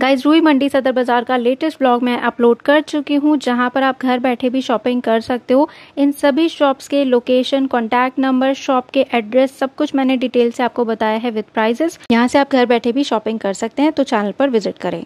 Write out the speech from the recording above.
guys रूई मंडी सदर बाजार का लेटेस्ट ब्लॉग मैं अपलोड कर चुकी हूँ जहाँ पर आप घर बैठे भी शॉपिंग कर सकते हो इन सभी शॉप्स के लोकेशन कॉन्टैक्ट नंबर शॉप के एड्रेस सब कुछ मैंने डिटेल से आपको बताया है विद प्राइजेस यहाँ से आप घर बैठे भी शॉपिंग कर सकते हैं तो चैनल पर विजिट करें